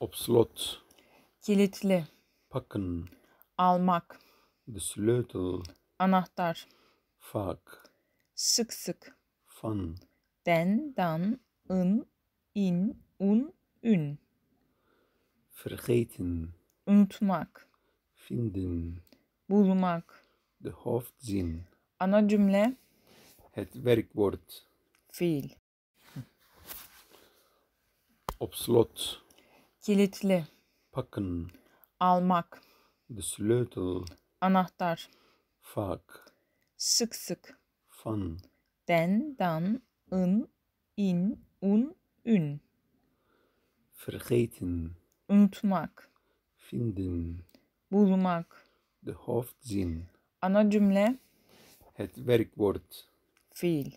Opslot. Kilitli. Pakken. Almak. De sleutel. Anahtar. Fak. Sık sık. Fan. Den, dan, ın, in, un, ün. Vergeten. Unutmak. Finden. Bulmak. De hoofdzin. Ana cümle. Het werkwoord. Fiil. Op slot. Kilitli. Packen. Almak. The Anahtar. Fark. Sık sık. Fan. Den, dan, ın, in, un, ün. Vergeten. Unutmak. Finden. Bulmak. De hoofdzin. Ana cümle. Het werkwoord. Fiil.